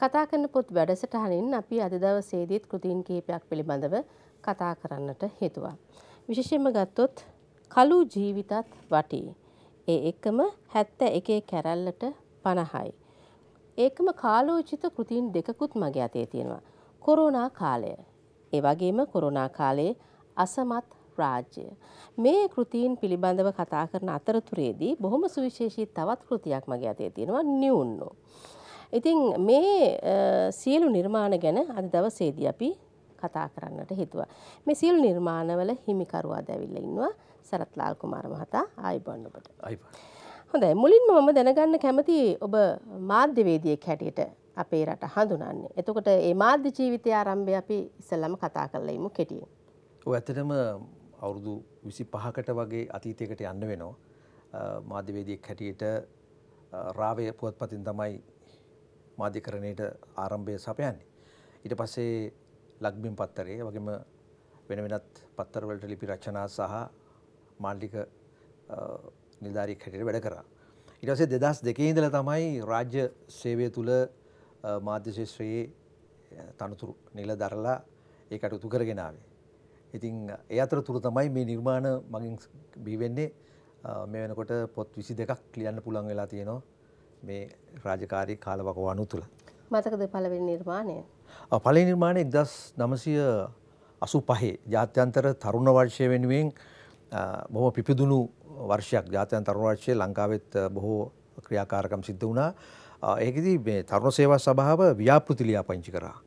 කතා කරන පොත් වැඩසටහනින් අපි අද දවසේදීත් කෘතීන් කීපයක් පිළිබඳව කතා කරන්නට හේතුවා. විශේෂයෙන්ම ගත්තොත් කළු ජීවිතත් වටී. ඒ එකම හැත්ත එකේ කැරැල්ලට පණහයි. ඒකම කාලෝචිත කෘතින් දෙකකුත් මගේ අතේ තියෙනවා. කොරෝනා කාලය. ඒ වගේම කොරෝනා කාලයේ අසමත් රාජ්‍යය. මේ කෘතීන් පිළිබඳව කතා කරන අතරතුරේදී බොහොම සුවිශේෂී තවත් කෘතියක් මගේ අතේ තියෙනවා නිවුන්නෝ. ඉතින් මේ සියලු නිර්මාණ ගැන අද දවසේදී අපි කතා කරන්නට හිතුවා. මේ සියලු නිර්මාණවල හිමිකරුවා දැවිල්ල ඉන්නවා සරත් ලාල් කුමාර මහතා ආයිබන් ඔබට. ආයිබන්. හොඳයි මුලින්ම මම දැනගන්න කැමති ඔබ මාධ්‍යවේදියෙක් හැටියට අපේ රට හඳුනන්නේ. එතකොට ඒ මාධ්‍ය ජීවිතය ආරම්භය අපි ඉස්සෙල්ලම කතා කරලා ඉමු කෙටියෙන්. ඔව් ඇත්තටම අවුරුදු 25කට වගේ අතීතයකට යන්න වෙනවා. මාධ්‍යවේදියෙක් හැටියට රාවය පුවත්පතින් තමයි මාධ්‍යකරණයට ආරම්භය සපයන්නේ. ඊට පස්සේ ලක්බිම් පත්තරේ වගේම වෙන වෙනත් පත්තරවලට ලිපි රචනා සහ මාණ්ඩික නිලධාරියෙක් හැටියට වැඩ කරා. ඊට පස්සේ 2002 ඉඳලා තමයි රාජ්‍ය සේවය තුල මාධ්‍ය ශාස්ත්‍රයේ තනතුරු නිල දරලා ඒ කටයුතු කරගෙන ආවේ. ඉතින් ඒ අතරතුර තමයි මේ නිර්මාණ මගින් බිහිවෙන්නේ මේ වෙනකොට පොත් 22ක් ලියන්න පුළුවන් වෙලා තියෙනවා. මේ රාජකාරී කාලවකවානු තුළ. මතකද පළවෙනි නිර්මාණය. පලේ නිර්මාණය එක්දස් නමසය අසු පහේ ජාත්‍යන්තර තරුණ වර්ෂය වෙනුවෙන් බොම පිපිදුණු වර්ෂයක් ජාතයන් තරුණ වර්ෂය ලංකාවෙත් බොහෝ ක්‍රියාකාරකම් සිද්ධ වුණා ඒකෙදී මේ තරුණ සේවා සභාව ව්‍යාපෘතිලියා පංචි කරා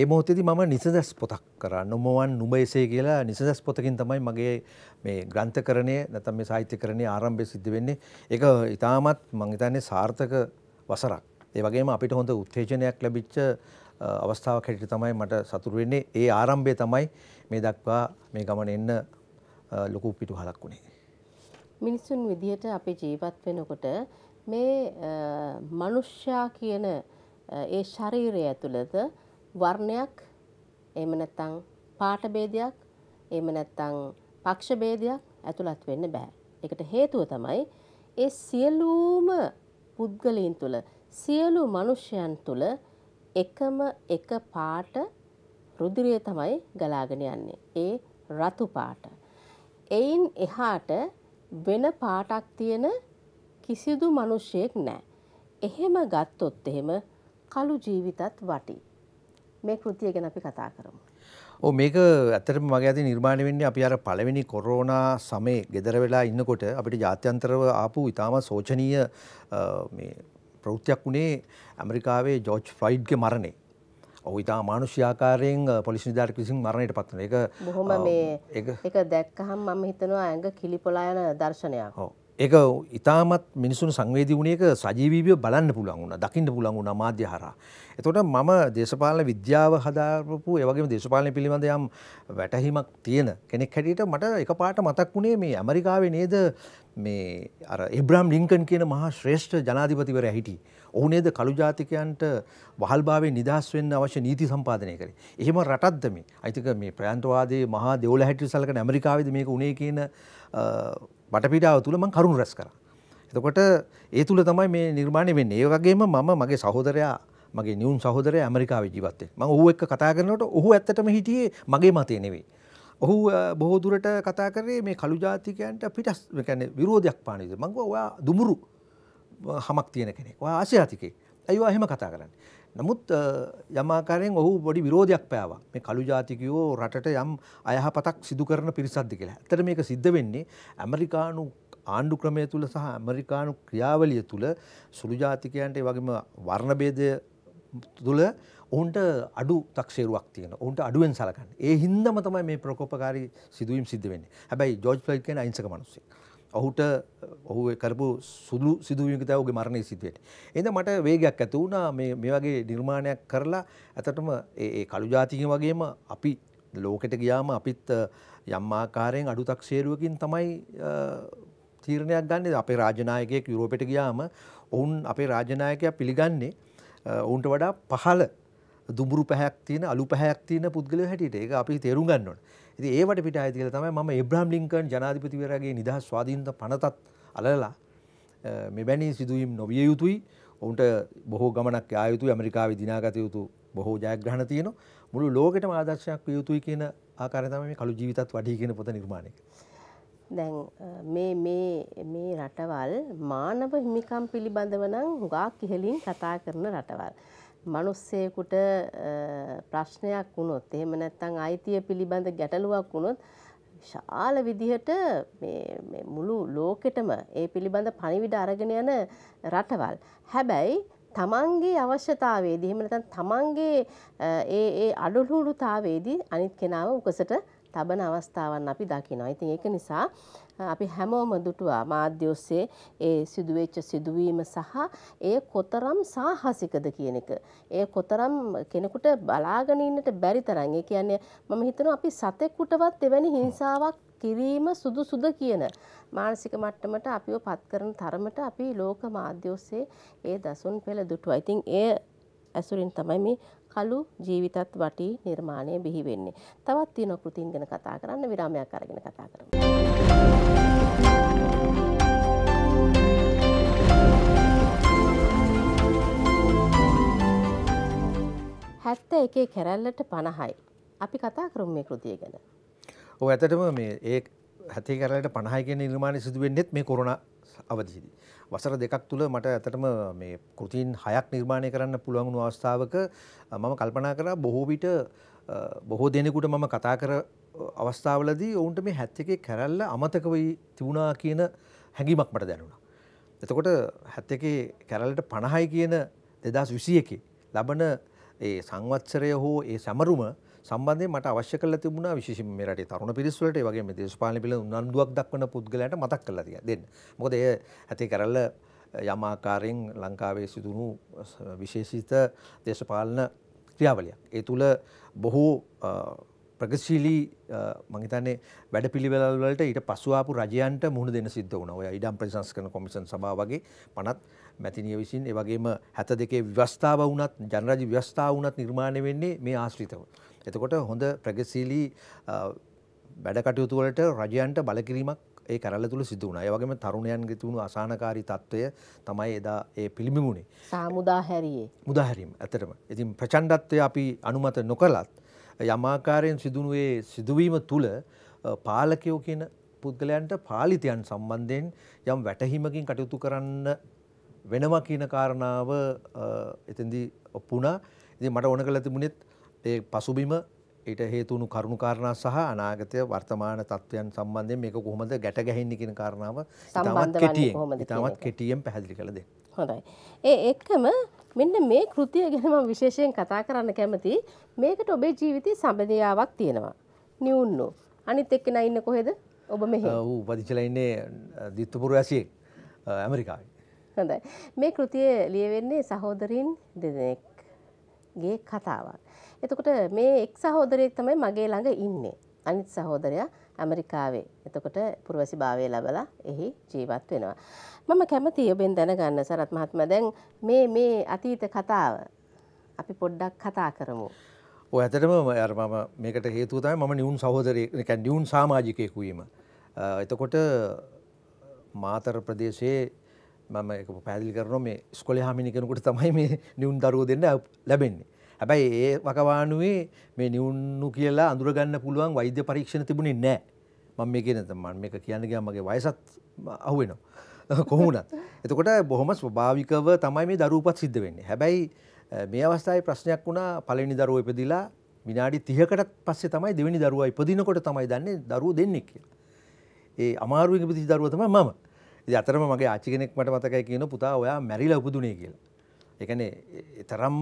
ඒ මොහොතේදී මම නිසදැස් පොතක් කරා නොමවන් නුඹ එසේ කියලා නිසදැස් පොතකින් තමයි මගේ මේ ග්‍රන්ථකරණය නැත්නම් මේ සාහිත්‍යකරණය ආරම්භය සිද්ධ වෙන්නේ. ඒක ඊටමත් මම හිතන්නේ සාර්ථක වසරක්. ඒ වගේම අපිට හොඳ උත්තේජනයක් ලැබිච්ච අවස්ථාවක් හැටියට තමයි මට සතුටු වෙන්නේ. ඒ ආරම්භය තමයි මේ දක්වා මේ ගමන එන්න ලොකු පිටුහලක් වුණේ. මිනිසුන් විදිහට අපි ජීවත් වෙනකොට මේ මනුෂ්‍යා කියන ඒ ශරීරය ඇතුළත වර්ණයක් එහෙම නැත්නම් පාට ભેදයක් එහෙම නැත්නම් පක්ෂ ભેදයක් ඇතුළත් වෙන්න බෑ. ඒකට හේතුව තමයි ඒ සියලුම පුද්ගලයන් තුල සියලු මිනිසයන් තුල එකම එක පාට රුධිරය තමයි ගලාගෙන යන්නේ. ඒ රතු පාට. එයින් එහාට වෙන පාටක් තියෙන කිසිදු මිනිසෙක් නැහැ. එහෙම ගත්තොත් එහෙම කළු ජීවිතත් වටී. මේ කෘතිය ගැන අපි කතා කරමු. ඕ මේක ඇතරම මගේ ඇති නිර්මාණය වෙන්නේ අපි අර පළවෙනි කොරෝනා සමේ ගෙදර වෙලා ඉන්නකොට අපිට ජාත්‍යන්තරව ආපු ඉතාම සෝචනීය ප්‍රවෘත්තියක් වුණේ ඇමරිකාවේ ජෝජ් ෆ්‍රයිඩ්ගේ මරණේ. ඔහු ඉතා මානුෂ්‍යආකාරයෙන් පොලිස් නිධාරක විසින් මරණයට පත් වෙනවා. ඒක බොහොම මේ ඒක දැක්කහම මම හිතනවා ඇඟ කිලිපොලා යන දර්ශනයක්. ඔව්. ඒක ඉතාමත් මිනිසුන් සංවේදී වුණ එක සජීවීව බලන්න පුළුවන් වුණා දකින්න පුළුවන් වුණා මාධ්‍ය හරහා. එතකොට මම දේශපාලන විද්‍යාව හදාරපු ඒ වගේම දේශපාලන පිළිබඳ යම් වැටහීමක් තියෙන කෙනෙක් හැටියට මට එකපාරට මතක් වුණේ මේ ඇමරිකාවේ නේද මේ අර ඒබ්‍රාම් ලින්කන් කියන මහා ශ්‍රේෂ්ඨ ජනාධිපතිවරයා හිටියේ. ඔහු නේද කළු ජාතිකයන්ට වහල්භාවයෙන් නිදහස් වෙන්න අවශ්‍ය නීති සම්පාදනය කරේ. එහෙම රටක්ද මේ. අයිතික මේ ප්‍රයන්තවාදී මහා දෙවොල හැටියට සැලකෙන ඇමරිකාවේද මේක උනේ කියන බටපිඩාව තුළ මං කරුණු රැස් කර. එතකොට ඒ තුළ තමයි මේ නිර්මාණය වෙන්න ඒවගේම මම මගේ සහෝදරයා මගේ නිියුන් සහෝදරය ඇමරිකාව ජීවත්තේ ම ඔහු එක් කතා කරනට ඔහු ඇත්තටම හිටියේ මගේ මතය නෙවෙයි. ඔහු බොහෝදුරට කතා කරේ මේ කළු ජාතිකයන්ට පිටස් කැන විරෝධයක් පානද මංගව ඔයා දුමුරු හමක් තියෙන කෙනෙක් වා ආශයාතිකේ ඇයිවා හෙම කතා කරන්න. නමුත් යමාකාරයෙන් ඔහු බොඩි විරෝධයක් පෑවා මේ කළු ජාතිකයෝ රටට යම් අයහපතක් සිදු කරන පිරිසක්ද කියලා. ඇත්තට මේක සිද්ධ වෙන්නේ ඇමරිකානු ආණ්ඩු ක්‍රමය තුළ සහ ඇමරිකානු ක්‍රියාවලිය තුළ සුළු ජාතිකයන්ට වගේම වර්ණභේදය තුළ ඔවුන්ට අඩු තක්ෂේරුවක් තියෙන ඔවුන්ට අඩුවෙන් සලකන්න ඒ හින්දම තමයි මේ ප්‍රකෝපකාරී සිදුවීම් සිද්ධ වෙන්නේ හැබැයි ජෝජ් ෆ්ලොයිඩ් කියන අහිංසක මිනිස්සෙක් ඔහුට ඔහු කරපු සුළු සිදුවීමකට ඔහුගේ මරණය සිදුවෙන්නේ. එහෙනම් මට වේගයක් ඇති වුණා මේ මේ වගේ නිර්මාණයක් කරලා ඇත්තටම ඒ කළු ජාතිකයන් වගේම අපි ලෝකෙට ගියාම අපිත් යම් ආකාරයෙන් අඩුතක්සේරුවකින් තමයි තීරණයක් ගන්න අපේ රාජනායකයෙක් යුරෝපයට ගියාම ඔවුන් අපේ රාජනායකයා පිළිගන්නේ ඔවුන්ට වඩා පහළ දුඹුරු පැහැයක් තියෙන අලු පැහැයක් තියෙන පුද්ගලයෝ හැටියට ඒක අපි තේරුම් ගන්න ඕනේ. ඉති ඒවට පිට ඇතිල තමයි ම එබ්‍රහම් ලින්කන් ජනාධිපතිවරගේ නිදහස් ස්වාධීන්ත පනතත් අලලා මෙබැනි සිදුවීම් නොවිය යුතුයි ඔවුන්ට බොහෝ ගමනක් ආයුතු ඇමරිකාව දිනාගත යුතු බොහෝ ජයග්‍රහණ තියන මුළු ලෝකට ආදර්ශයක් යුතුයි කියන ආකාරතම මේ කළු ජීවිතත් වඩී කියන පොත නිර්මාණය. දැන් මේ මේ මේ රටවල් මානව හිමිකම් පිළිබඳව නම් හුඟක් ඉහලින් කතා කරන රටවල්. මිනිස්සෙකුට ප්‍රශ්නයක් වුණොත් එහෙම නැත්නම් අයිතිය පිළිබඳ ගැටලුවක් වුණොත් ශාල විදිහට මේ මුළු ලෝකෙටම ඒ පිළිබඳ පණිවිඩ අරගෙන යන රටවල්. හැබැයි තමන්ගේ අවශ්‍යතාවේදී එහෙම නැත්නම් තමන්ගේ ඒ ඒ අඩලුළුතාවේදී අනිත් කෙනාව උකසට තබන අවස්ථාවන් අපි දකිනවා. ඉතින් ඒක නිසා අපි හැමෝම දුටුවා මාධ්‍ය ඔස්සේ ඒ සිදුවෙච්ච සිදුවීම සහ ඒ කොතරම් සාහසිකද කියන එක. ඒ කොතරම් කෙනෙකුට බලාගෙන ඉන්නට බැරි තරම්. ඒ කියන්නේ මම හිතනවා අපි සතෙකුටවත් එවැනි හිංසාවක් කිරීම සුදුසුද කියන මානසික මට්ටමට අපිව පත් කරන තරමට අපි ලෝක මාධ්‍ය ඔස්සේ ඒ දසුන් පෙළ දුටුවා. ඉතින් ඒ ඇසුරින් තමයි මේ කළු ජීවිතත් වටි නිර්මාණය බිහි වෙන්නේ. තවත් තියෙන කෘතීන් ගැන කතා කරන්න විරාමයක් අරගෙන කතා කරමු. හැත්ත එකේ කැරැල්ලට පණහයි. අපි කතා කරුම් මේ කෘතිය ගැන. ඔ ඇතටම මේ ඒ හැති කරලට පණහයගෙන නිර්මාණය සිදුවෙන්නෙත් මේ කොරුණ අවදිසිදී. වසර දෙකක් තුළ මට ඇතටම මේ කෘතින් හයක් නිර්මාණය කරන්න පුළුවන් අවස්ථාවක මම කල්පනා කර බොහෝවිට බොහෝ දෙනෙකුට මම කතා කර අවස්ථාවලදී ඔවුන්ට මේ හැත්තකේ කැරල්ල අමතකවයි තිවුණා කියන හැඟීමක් මට දැනුණා. එතකොට හැත්තකේ කැරලට පණහයි කියන දෙදස් විසිය එක ලබන ඒ සංවත්සරය හෝ ඒ සැමරුම සම්බන්ධය මට අවශ්‍ය කල තිබුණ විශෂම රට තරුණ පිරිස්වලට වගේ දේශපාලි පිල උන්නන්දුවක් දක්වන පුද්ගලට මතක් කල තිය දෙන්න මොකද එය ඇති කරල්ල යමාකාරයෙන් ලංකාවේ සිදුණු විශේෂිත දේශපාලන ක්‍රියාවලයක්. ඒ තුළ බොහෝ ප්‍රගශීලී මහිතන්නේ වැඩ පිළිවෙලවලට ඊට පසුවාපු රජයන්ට මුහුණ දෙන්න සිද්ධ වුණ ඔය ඉඩම් ප්‍රසංස් කන කොමිසන් සභා වගේ පනත් මැතිනිය විසින් ඒවගේම හැත දෙකේ ව්‍යවස්ථාව වනත් ජනරජ ව්‍යවස්ථාව වනත් නිර්මාණය වෙන්නේ මේ ආශ්‍රිතව. එතකොට හොඳ ප්‍රගශීලී වැඩකටයුතුවලට රජයන්ට බලකිරීමක් ඒ කරල තුළ සිදු වුණා. ඒ වගේම තරුණයන්ගේ තිබුණු අසහනකාරී තත්වය තමයි එදා ඒ පිළිඹුණේ. සාමුදා හැරියේ. මුදා හැරීම ඇත්තටම. ඉතින් ප්‍රචණ්ඩත්වය අපි අනුමත නොකලත් යමාකාරයෙන් සිදුනුවේ සිදුවීම තුළ පාලකයෝ කියන පුද්ගලයන්ට පාලිතයන් සම්බන්ධයෙන් යම් වැටහීමකින් කටයුතු කරන්න වෙනවා කියන කාරණාව එතන්දි ඔප්පුනා ඉති මට ඕන කළ තිබුණෙත් ඒ පසුබිම ඊට හේතුුණු කරුණු කාරණා සහ අනාගතය වර්තමාන තත්ත්වයන් සම්බන්ධය මේක කොහොමද ගැට ගැහෙන්නේ කියන කාරණාව තමත් කෙටියෙන් තමත් කෙටියෙන් පැහැදිලි කළදේ. හොඳයි. ඒ එක්කම මෙන්න මේ කෘතිය ගැන මම විශේෂයෙන් කතා කරන්න කැමතියි. මේකට ඔබේ ජීවිතේ සම්බන්ධතාවක් තියෙනවා. නියුන්නෝ. අනිත් එක්කෙනා ඉන්නේ කොහෙද? ඔබ මෙහි. ඔව් උපදිච්චලා ඉන්නේ දිත්තුපුර වැසියෙක් ඇමරිකාවේ. හොඳයි. මේ කෘතිය ලියවෙන්නේ සහෝදරින් දෙදෙනෙක්ගේ කතාවක්. එතකොට මේ එක් සහෝදරයෙක් තමයි මගේ ළඟ ඉන්නේ. අනිත් සහෝදරයා ඇමරිකාවේ එතකොට පුරවැසි භාවය ලබලා එහි ජීවත් වෙනවා. මම කැමති ඔබෙන් දැනගන්න සරත් මහත්මයා දැන් මේ මේ අතීත කතාව අපි පොඩ්ඩක් කතා කරමු. ඔය ඇතටම මම මේකට හේතුවතයි මම නිවුන් සහෝදරයක නියුන් සාමාජිකයකු වීම. එතකොට මාතර ප්‍රදේශයේ මම පැදිලි කරන මේ ස්කොල හාමිනිකෙනකුට තමයි මේ නිවුන් දරුව දෙන්න ලැබෙන්නේ. හැබැයි ඒ වකවානුවේ මේ නිවුන්නු කියලා අඳුරගන්න පුළුවන් වෛද්‍ය පරීක්ෂණ තිබුණේ නෑ මම මේ කියන මන් මේක කියන්න ගියා මගේ වයසත් අහුවෙනවා කොහොමුණත් එතකොට බොහොම ස්වභාවිකව තමයි මේ දරූපත් සිද්ධ වෙන්නේ හැබැයි මේ අවස්ථාවේ ප්‍රශ්නයක් වුණා පළවෙනි දරුවෝ ඉපදිලා විනාඩි 30කටත් පස්සේ තමයි දෙවෙනි දරුවා ඉපදිනකොට තමයි දන්නේ දරුවෝ දෙන්නේ කියලා. ඒ අමාරුවෙන් ඉපදිච්ච දරුවා තමයි මම. ඉතින් අතරම මගේ ආච්චි කෙනෙක් මට මතකයි කියන පුතා ඔයා මැරිලා උපදුනේ කියලා. ඒ කියන්නේ තරම්ම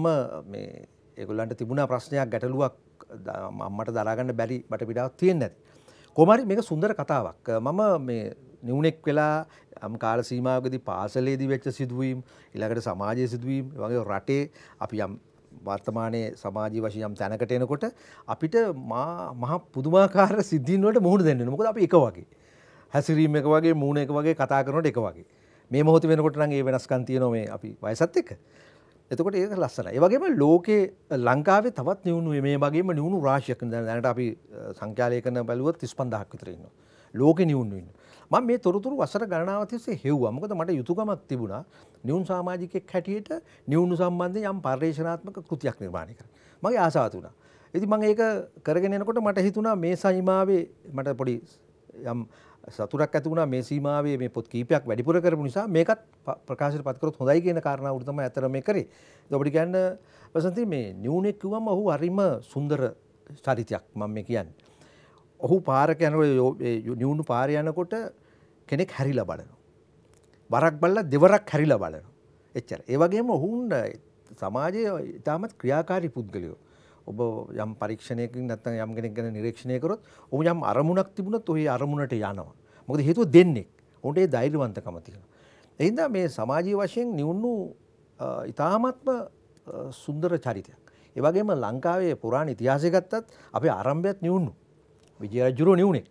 මේ ඒගොල්ලන්ට තිබුණ ප්‍රශ්නයක් ගැටලුවක් අම්මට දරාගන්න බැරි බට පිඩාවක් තියෙන් නැති. කොමරි මේක සුන්දර කතාවක් මම මේ නිවුණෙක් වෙලා අම් කාල සීමාවකදී පාසලේදී වෙච්ච සිදුවීම් ඉළඟට සමාජය සිදුවීම් වගේ රටේ අපි යම් වර්තමානයේ සමාජී වශයම් තැනකට එනකොට අපිට මහ පුදුමාකාර සිද්ධීන්වට මුහුණ දෙන්න මොකද අපි එක වගේ හැසිරීම එක වගේ මූුණ එක වගේ කතා කරනට එක වගේ මේ මොහොති වෙනකොට නම් ඒ වෙනස්කන් තියනො මේ අපි වයසත් එක එතකොට ඒක ලස්සන ඒවගේම ලෝකයේ ලංකාවේ තවත් නිවුණු මේ වගේම නිවුණු රාශයක් දැනට අපි සංඛ්‍යාලය කරන බැලුවත් තිස් පන්දහක් විතරන්න ලෝක නිවුණුවන්න මං මේ තොරතුරු වසර ගණනාවතිස්සේ හෙව්වා මොකද මට යුතුකමක් තිබුණා නිවුන් සාමාජිකෙක් හැටියට නිවුණු සම්බන්ධය යම් පර්යේෂණාත්මක කෘතියක් නිර්මාණය කර මගේ ආසාත් වුණා ඉති මං ඒක කරගෙනනකොට මට හිතුණා මේ සයිමාවේ මට පොඩි යම් සතුරක් ඇතුුණ මේ සීමාවේ මේ පොත් කීපයක් වැඩිපුර කරපු නිසා මේකත් ප්‍රකාශයට පත්කරොත් හොඳයි කියන කාරණාව උඩ තමයි අතර මේ කරේ. ඔබට කියන්න වසන්ති මේ නිවුනෙක් කිව්වම ඔහු හරිම සුන්දර චරිතයක් මම මේ කියන්නේ. ඔහු පාරක යනකොට නිවුණු පාර යනකොට කෙනෙක් හැරිලා බලනවා. වරක් බලලා දෙවරක් හැරිලා බලනවා. එච්චර. ඒ වගේම ඔහුන් සමාජයේ ඉතාමත් ක්‍රියාකාරී පුද්ගලයෝ. ඔබ යම් පරීක්ෂණයකින් නැත්නම් යම් කෙනෙක් ගැන නිරීක්ෂණය කරොත් ඔහු යම් අරමුණක් තිබුණොත් ඔහි අරමුණට යනවා. මොකද හේතුව දෙන්නේ. උන්ට ඒ ධෛර්යවන්තකම තියෙනවා. එහින්දා මේ සමාජීය වශයෙන් නිවුණු ඉතාමත්ම සුන්දර චරිතයක්. ඒ වගේම ලංකාවේ පුරාණ ඉතිහාසය ගත්තත් අපේ ආරම්භයත් නිවුණු. විජය රජුරෝ නිවුණේ.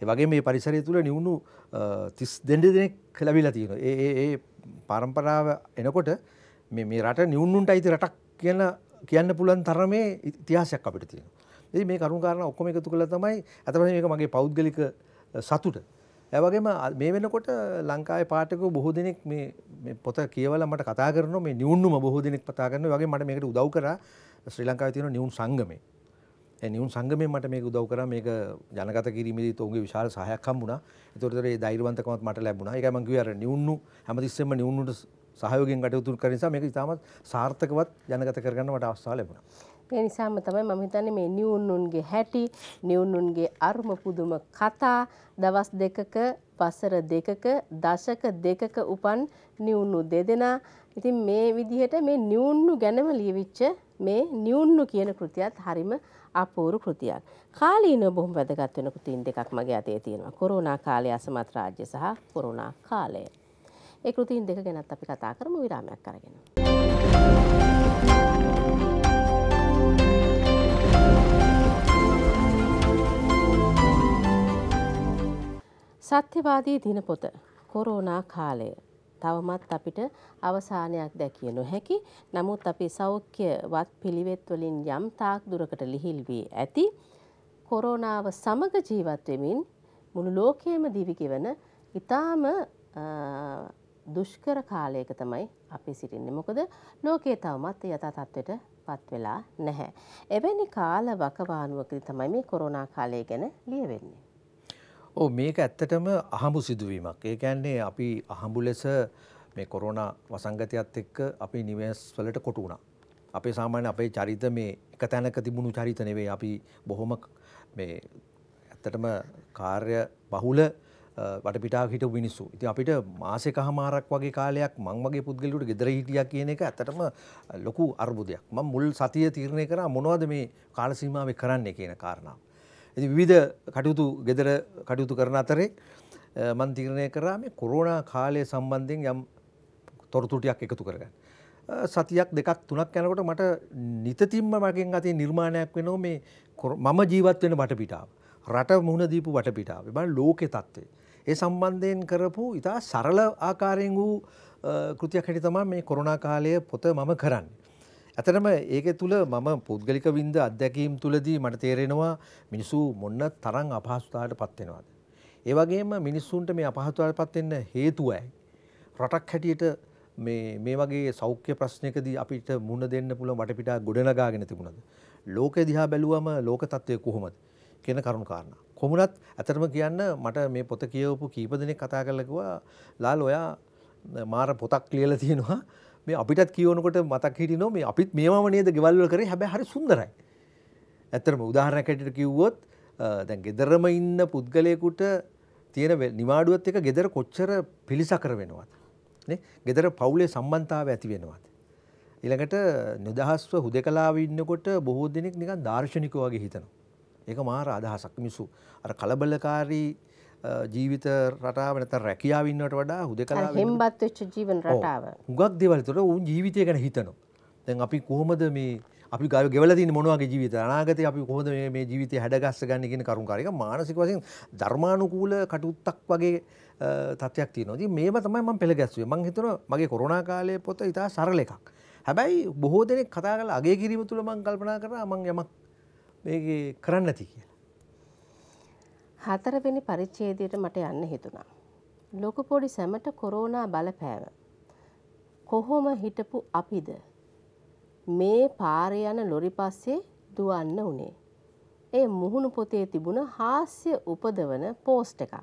ඒ වගේම මේ પરિසරය තුල නිවුණු 32 දෙනෙක් ලැබිලා තියෙනවා. ඒ ඒ ඒ පරම්පරාව එනකොට මේ මේ රට නිවුණුන්ට අයිති රටක් කියන කියන්න පුළුවන් තරමේ ඉතිහාසයක් අපිට තියෙනවා. ඉතින් මේ කරුණු කාරණා ඔක්කොම එකතු කළා තමයි අතපස්සේ මේක මගේ පෞද්ගලික සතුට. ඒ වගේම මේ වෙනකොට ලංකාවේ පාඨකයෝ බොහෝ දෙනෙක් මේ පොත කියවලා මට කතා කරනවා මේ නිවුන්නුම බොහෝ දෙනෙක් කතා කරනවා. ඒ වගේම මට මේකට උදව් කරා ශ්‍රී ලංකාවේ තියෙන නිවුන් සංගමේ. නිවුන් සංගමෙන් මට මේක උදව් කරා මේක ජනගත කිරීමේදී උන්ගේ විශාල සහයක් හම්බුණා. ඒතරතර ඒ ධෛර්යවන්තකමත් මට ලැබුණා. ඒකයි මම කිව්වේ අර නිවුන්නු හැමතිස්සෙම නිවුන්නුට සහයෝගෙන් කටයුතු කරන නිසා මේක ඉතාමත් සාර්ථකවත් ජනගත කරගන්න මට අවස්ථාව ලැබුණා. ඒ නිසාම තමයි මම හිතන්නේ මේ නිවුන්නුන්ගේ හැටි, නිවුන්නුන්ගේ අරුම පුදුම කතා දවස් දෙකක, වසර දෙකක, දශක දෙකක උපන් නිවුන්නු දෙදෙනා. ඉතින් මේ විදිහට මේ නිවුන්නු ගැනම ලියවිච්ච මේ නිවුන්නු කියන කෘතියත් හරිම අපූරු කෘතියක්. කාලීනව බොහොම වැදගත් වෙන කෘතීන් දෙකක් මගේ අතේ තියෙනවා. කොරෝනා කාලය අසමත් රාජ්‍ය සහ කොරෝනා කාලය. ඒ කෘතීන් දෙක ගැනත් අපි කතා කරමු විරාමයක් අරගෙන. සත්‍යවාදී දිනපොත කොරෝනා කාලය තවමත් අපිට අවසානයක් දැකිය නොහැකි. නමුත් අපි සෞඛ්‍යවත් පිළිවෙත් වලින් යම් තාක් දුරකට ලිහිල් වී ඇති. කොරෝනාව සමග ජීවත් වෙමින් මුළු ලෝකයේම දිවිගෙවන ඊටාම දුෂ්කර කාලයක තමයි අපි සිටින්නේ. මොකද ලෝකයේ තවමත් යථා තත්ත්වයට පත් වෙලා නැහැ. එවැනි කාල වකවානුවකදී තමයි මේ කොරෝනා කාලය ගැන ලියවෙන්නේ. ඔව් මේක ඇත්තටම අහඹු සිදුවීමක්. ඒ කියන්නේ අපි අහඹු ලෙස මේ කොරෝනා වසංගතයත් එක්ක අපි නිවෙස් වලට කොටු වුණා. අපේ සාමාන්‍ය අපේ චරිත මේ එක තැනක තිබුණු චරිත නෙවෙයි අපි බොහොම මේ ඇත්තටම කාර්ය බහුල වටපිටා හිට විනිස්සු. ඉතින් අපිට මාසෙක හමාරක් වගේ කාලයක් මං වගේ පුද්ගලයෙකුට ගෙදර හිටියා කියන එක ඇත්තටම ලොකු අර්බුදයක්. මම මුල් සතියේ තීරණය කරා මොනවද මේ කාල සීමාවේ කරන්නේ කියන කාරණාව. ඉතින් විවිධ කටයුතු ගෙදර කටයුතු කරන අතරේ මම තීරණය කරා මේ කොරෝනා කාලය සම්බන්ධයෙන් යම් තොරතුරු ටිකක් එකතු කරගන්න. සතියක් දෙකක් තුනක් යනකොට මට නිතතිම්ම මගෙන් අතින් නිර්මාණයක් වෙනවා මේ මම ජීවත් වෙන වටපිටාව. රට මුහුණ දීපු වටපිටාව. බල ලෝකේ තත්ත්වේ. ඒ සම්බන්ධයෙන් කරපු ඉතා සරල ආකාරයෙන් වූ කෘතියක් හැටි තමා මේ කොරුණා කාලය පොත මම කරන්න. ඇතනම ඒක තුළ මම පුද්ගලික වින්ද අත්දැකීම් තුළදී මට තේරෙනවා මිනිසු මොන්න තරං අපහසුතාට පත්වෙනවාද. ඒවගේම මිනිස්සුන්ට මේ අපහතුවාට පත්වෙන්න හේතුවයි. රටක් හැටියට මේ වගේ සෞඛ්‍ය ප්‍රශ්නයකදී අපිට මුණ දෙන්න පුළ වටපිටා ගොඩනගාගෙන තිබුණද. ලෝක දිහා බැලුවම ලෝක තත්ත්වය කොහොමද කෙන කරුණු කාරණා. කොමුණත් ඇතරම කියන්න මට මේ පොත කියවපු කීප දෙනෙක් කතා කරලකවා ලාල් ඔයා මාර පොතක් ලියල තියෙනවා මේ අපිටත් කියවනකොට මතක් හිටි නො මේ අපිත් මේම නේද ගෙවල්ල කරේ හැබැ හරි සුන්දරයි ඇත්තරම උදාහරණකැටට කිව්වොත් දැන් ගෙදරම ඉන්න පුද්ගලයකුට තියෙන නිවාඩුවත් එක ගෙදර කොච්චර පිළිසකර වෙනවාද ගෙදර පවුලේ සම්බන්තාව ඇති වෙනවාද ඊළඟට නිදහස්ව හුදකලාව ඉන්නකොට බොහෝ දෙනෙක් නිකන් දාර්ශනිකව වගේ හිතනවා ඒක මාර අදහසක් මිසු අර කලබලකාරී ජීවිත රටාව නැත රැකියාව ඉන්නට වඩා හුදකලා හෙම්බත් වෙච්ච ජීවන රටාව හුඟක් දේවල් තුළ උන් ජීවිතය ගැන හිතනවා දැන් අපි කොහොමද මේ අපි ගල් ගෙවල තියෙන මොනවාගේ ජීවිත අනාගතේ අපි කොහොමද මේ මේ ජීවිතය හැඩගස්ස ගන්න කියන කරුණකාරීක මානසික වශයෙන් ධර්මානුකූල කටුත්තක් වගේ තත්ත්වයක් තියෙනවා. ඉතින් මේව තමයි මම පෙළ ගැස්සුවේ. මම හිතනවා මගේ කොරෝනා කාලයේ පොත ඉතා සරල එකක්. හැබැයි බොහෝ දෙනෙක් කතා කරලා අගය කිරීම තුළ මම කල්පනා කරා මම යමක් මේ කරන්න ඇති කිය. හතරවෙනි පරිච්චේදයට මට යන්න හිතුණා. ලොකුපොඩි සැමට කොරෝනා බලපෑව. කොහොම හිටපු අපිද. මේ පාරය යන ලොරි පස්සේ දුවන්න උනේ. ඒ මුහුණු පොතේ තිබුණ හාස්‍ය උපදවන පෝස්ට් එකක්.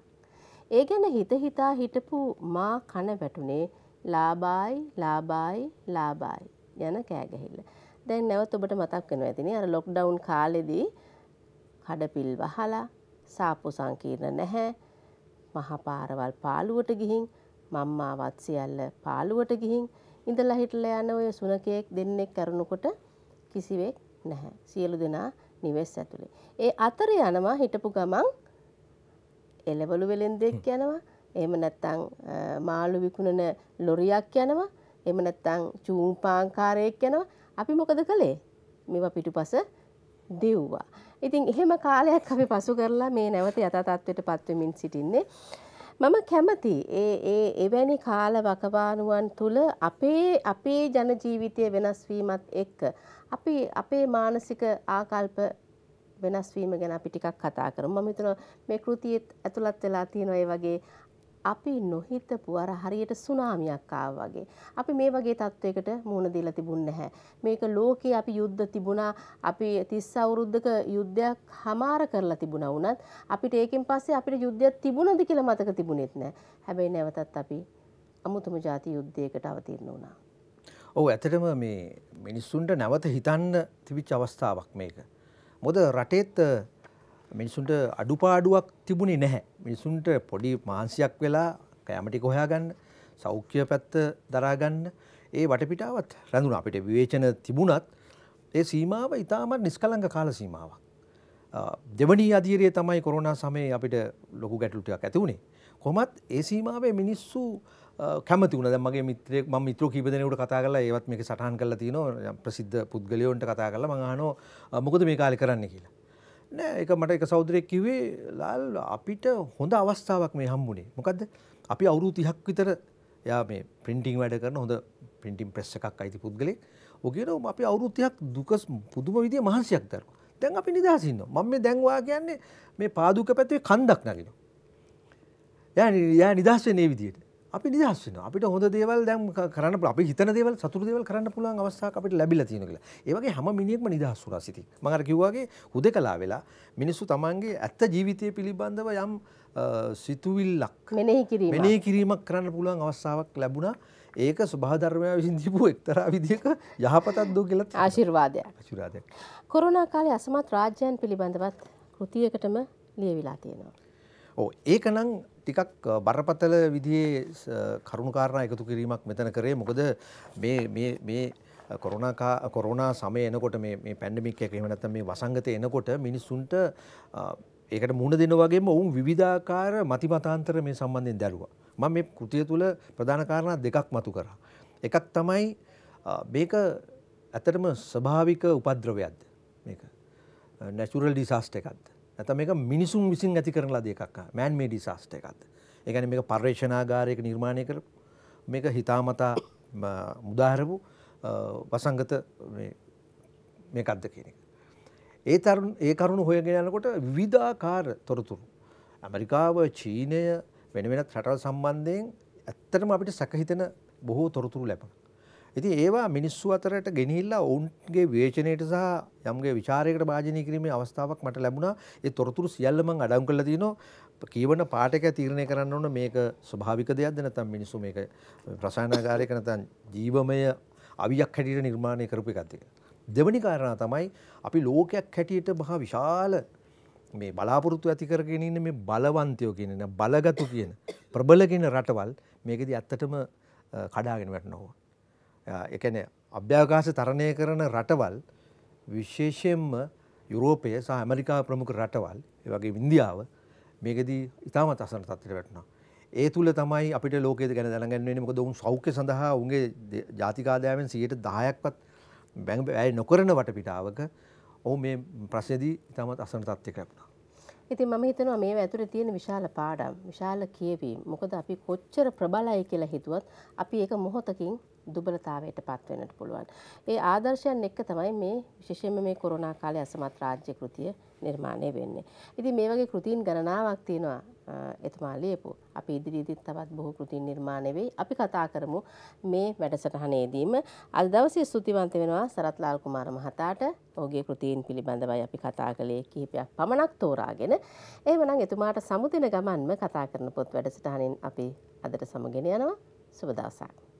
ඒ ගැන හිත හිතා හිටපු මා කන වැටුනේ ලාබායි ලාබායි ලාබායි යන කෑගැහිල්ල. දැන් නැවත ඔබට මතක් වෙනවා ඇතිනේ අර ලොක්ඩවුන් කාලෙදී කඩපිල් වහලා සාප්පු සංකීර්ණ නැහැ මහා පාරවල් පාළුවට ගිහින් මම්මාවත් සියල්ල පාළුවට ගිහින් ඉඳලා හිටලා යන ඔය සුනකයෙක් දෙන්නෙක් කරනකොට කිසිවෙක් නැහැ සියලු දෙනා නිවෙස් ඇතුලේ ඒ අතර යනවා හිටපු ගමන් එළවලු වෙලෙන්දෙක් යනවා එහෙම නැත්නම් මාළු විකුණන ලොරියක් යනවා එහෙම නැත්නම් චූම්පාංකාරයෙක් යනවා අපි මොකද කළේ මේවා පිටුපස දිව්වා. ඉතින් එහෙම කාලයක් අපි පසු කරලා මේ නැවත යථාතත්වයට පත්වමින් සිටින්නේ. මම කැමති ඒ ඒ එවැනි කාල වකවානුවන් තුළ අපේ අපේ ජන ජීවිතය වෙනස් වීමත් එක්ක අපි අපේ මානසික ආකල්ප වෙනස් වීම ගැන අපි ටිකක් කතා කරමු. මම හිතනවා මේ කෘතියේ ඇතුළත් වෙලා තියෙන ඒ වගේ අපි නොහිතපු අර හරියට සුනාමියක් ආවා වගේ. අපි මේ වගේ තත්වයකට මුහුණ දීලා තිබුණ නැහැ. මේක ලෝකේ අපි යුද්ධ තිබුණා. අපි 30 අවුරුද්දක යුද්ධයක් හමාර කරලා තිබුණා වුණත් අපිට ඒකෙන් පස්සේ අපිට යුද්ධයක් තිබුණද කියලා මතක තිබුණෙත් නැහැ. හැබැයි නැවතත් අපි අමුතුම ජාති යුද්ධයකට අවතීර්ණ වුණා. ඔව් ඇත්තටම මේ මිනිස්සුන්ට නැවත හිතන්න තිබිච්ච අවස්ථාවක් මේක. මොකද රටේත් මිනිසුන්ට අඩුපාඩුවක් තිබුණේ නැහැ. මිනිසුන්ට පොඩි මාංශයක් වෙලා කැමටි කොහයාගන්න සෞඛ්‍ය පැත්ත දරාගන්න ඒ වටපිටාවත් රැඳුන අපිට විවේචන තිබුණත් ඒ සීමාව ඉතාමත් නිස්කලංග කාල සීමාවක්. දෙවනි අධීරයේ තමයි කොරෝනා සමයේ අපිට ලොකු ගැටලු ටිකක් ඇති වුණේ. කොහොමත් ඒ සීමාවේ මිනිස්සු කැමති වුණා. දැන් මගේ මිත්‍රයෙක් මම මිත්‍රෝ කීප දෙනෙකුට කතා කරලා ඒවත් මේක සටහන් කරලා තිනවා. ප්‍රසිද්ධ පුද්ගලයන්ට කතා කරලා මම අහනවා මොකද මේ කාලේ කරන්න කියලා. නෑ එක මට එක සෞදරයක් කිවේ ලාල් අපිට හොඳ අවස්ථාවක් මේ හම්බුණේ මොකක්ද අපි අවුරු තිහක් විතර යා මේ පින්ටිං වැඩ කරන හොඳ පින්ටිම් ප්‍රෙස් එකක් අයිති පුද්ගලෙක් ඔගෙන අපි අවුරුත්තියක් දුකස් පුදුම විදිිය මහන්සියක් දරකු දැන් අපි නිදහසින්න මම මේ දැන්වා කියන්නේ මේ පාදුක පැත්වේ කන්දක් නගෙන ය ය නිදහස්වේ නේ විදියට අපි නිදහස් වෙනවා. අපිට හොඳ දේවල් දැන් කරන්න පුළුවන්. අපි හිතන දේවල් සතුරු දේවල් කරන්න පුළුවන් අවස්ථාවක් අපිට ලැබිලා තියෙනවා කියලා. ඒ වගේ හැම මිනිහෙක්ම නිදහස් වුණා සිටින්. මම අර කිව්වා වගේ හුදකලා වෙලා මිනිස්සු තමන්ගේ ඇත්ත ජීවිතය පිළිබඳව යම් සිතුවිල්ලක් මෙනෙහි කිරීමක් මෙනෙහි කිරීමක් කරන්න පුළුවන් අවස්ථාවක් ලැබුණා. ඒක ස්වභාධර්මය විසින් දීපු එක්තරා විදිහක යහපතක් දෝ කියලා ආශිර්වාදයක්. ආශිර්වාදයක්. කොරෝනා කාලේ අසමත් රාජ්‍යයන් පිළිබඳවත් කෘතියකටම ලියවිලා තියෙනවා. ඔව් ඒකනම් ටිකක් බරපතල විදිහේ කරුණුකාරණ එකතු කිරීමක් මෙතන කරේ මොකද මේ කොරුණකා කොරුණා සමය එනකොට මේ පැන්ඩමික් එක එහෙම නැත්නම් මේ වසංගතය එනකොට මිනිස්සුන්ට ඒකට මුහුණ දෙන වගේම ඔවුන් විවිධාකාර මතිමතාන්තර මේ සම්බන්ධයෙන් දැරුවා. මම මේ කෘතිය තුළ ප්‍රධාන කාරණා දෙකක් මතු කරා. එකක් තමයි මේක ඇත්තටම ස්වභාවික උපද්‍රවයක්ද මේක. නැචුරල් ඩිසාස්ටර් එකක්ද. නැත මේක මිනිසුන් විසින් ඇති කරන ලද එකක් මෑන් මේ ඩිසාස්ට එකත් එකන මේ පර්ේෂනාගාරයක නිර්මාණය කර මේක හිතාමතා මුදාහරපු වසංගත මේ අද්ද කෙනෙක. ඒ තරුන් ඒ කරුණු හොයගෙනනකොට විධාකාර තොරතුරු. ඇමරිකාව චීනය වෙන වෙනත් රටල් සම්බන්ධයෙන් ඇත්තටම අපිට සැකහිතෙන බොහෝ තොරතුරු ලැබෙන. ඉතින් ඒවා මිනිස්සු අතරට ගෙනහිල්ලා ඔවුන්ගේ විවේචනයට සහ යම්ගේ ਵਿਚාරයකට භාජනය කිරීමේ අවස්ථාවක් මට ලැබුණා. ඒ තොරතුරු සියල්ල මම අඩංගු කරලා තිනවා. කියවන පාඨකය තීරණය කරන්න ඕන මේක ස්වභාවික දෙයක්ද නැත්නම් මිනිස්සු මේක රසායනාගාරයක නැත්නම් ජීවමය අවියක් හැටියට නිර්මාණය කරපු එකක්ද කියලා. දෙවැනි කාරණා තමයි අපි ලෝකයක් හැටියට මහා විශාල මේ බලාපොරොත්තු ඇති කරගෙන ඉන්න මේ බලවන්තයෝ කියන බලගතු කියන ප්‍රබල කියන රටවල් මේකෙදි ඇත්තටම කඩාගෙන වැටෙනවා. එකන අභ්‍යාකාශ තරණය කරන රටවල් විශේෂයෙන්ම යුරෝපය සහ ඇමරිකා ප්‍රමුඛ රටවල් වගේ ඉන්දියාව මේකදී ඉතාමත් අසන තත්ත්වයට වැටෙනවා. ඒ තුල තමයි අපිට ලෝකයේ ගැන දැනගන්න වෙන්නේ මොකද උන් සෞඛ්‍ය සඳහා උන්ගේ ජාතික ආදායමෙන් 10%ක්වත් බැංක වැය නොකරන වටපිටාවක ඔවුන් මේ ප්‍රශ්නේදී ඉතාමත් අසන තත්ත්වයකට වැටුණා. ඉතින් මම හිතනවා මේ ඇතුළේ තියෙන විශාල පාඩම් විශාල කියවීම් මොකද අපි කොච්චර ප්‍රබලයි කියලා හිතුවත් අපි ඒක මොහොතකින් දුබලතාවයට පත් වෙන්නට පුළුවන්. ඒ ආදර්ශයන් එක්ක තමයි මේ විශේෂයෙන්ම මේ කොරෝනා කාලේ අසමත් රාජ්‍ය කෘතිය නිර්මාණය වෙන්නේ. ඉතින් මේ වගේ කෘතීන් ගණනාවක් තියෙනවා එතුමා ලියපු. අපි ඉදිරියේදීත් තවත් බොහෝ කෘතීන් නිර්මාණය වෙයි. අපි කතා කරමු මේ වැඩසටහනේදීම. අද දවසේ ස්තුතිවන්ත වෙනවා සරත්ලාල් කුමාර මහතාට. ඔහුගේ කෘතීන් පිළිබඳවයි අපි කතා කළේ කිහිපයක් පමණක් තෝරාගෙන. එහෙමනම් එතුමාට සමුදින ගමන්ම කතා කරන පොත් වැඩසටහනින් අපි අදට සමුගෙන යනවා. සුබ දවසක්.